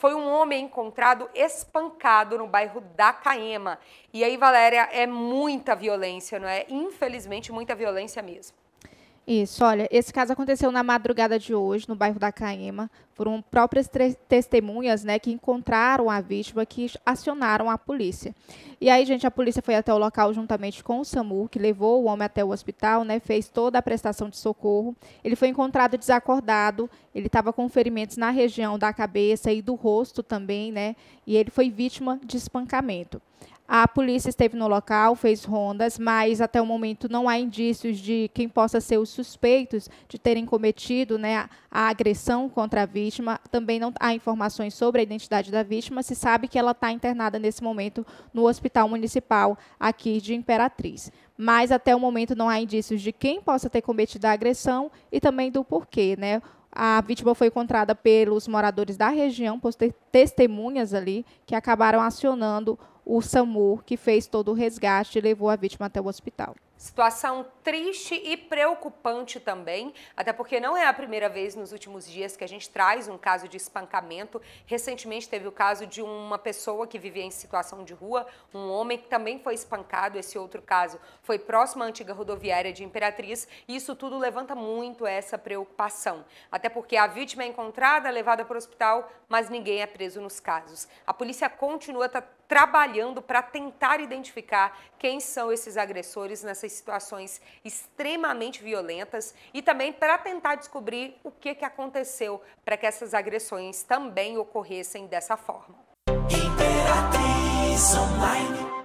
foi um homem encontrado espancado no bairro da Caema. E aí, Valéria, é muita violência, não é? Infelizmente, muita violência mesmo. Isso, olha, esse caso aconteceu na madrugada de hoje, no bairro da Caema. Foram próprias testemunhas né, que encontraram a vítima, que acionaram a polícia. E aí, gente, a polícia foi até o local juntamente com o SAMU, que levou o homem até o hospital, né, fez toda a prestação de socorro. Ele foi encontrado desacordado, ele estava com ferimentos na região da cabeça e do rosto também, né? E ele foi vítima de espancamento. A polícia esteve no local, fez rondas, mas até o momento não há indícios de quem possa ser os suspeitos de terem cometido né, a agressão contra a vítima. Também não há informações sobre a identidade da vítima. Se sabe que ela está internada nesse momento no Hospital Municipal aqui de Imperatriz. Mas até o momento não há indícios de quem possa ter cometido a agressão e também do porquê, né? A vítima foi encontrada pelos moradores da região, por ter testemunhas ali, que acabaram acionando o SAMU, que fez todo o resgate e levou a vítima até o hospital. Situação triste e preocupante também, até porque não é a primeira vez nos últimos dias que a gente traz um caso de espancamento. Recentemente teve o caso de uma pessoa que vivia em situação de rua, um homem que também foi espancado. Esse outro caso foi próximo à antiga rodoviária de Imperatriz, e isso tudo levanta muito essa preocupação. Até porque a vítima é encontrada, levada para o hospital, mas ninguém é preso nos casos. A polícia continua trabalhando para tentar identificar quem são esses agressores nessa essas situações extremamente violentas e também para tentar descobrir o que, que aconteceu para que essas agressões também ocorressem dessa forma. Imperatriz Online.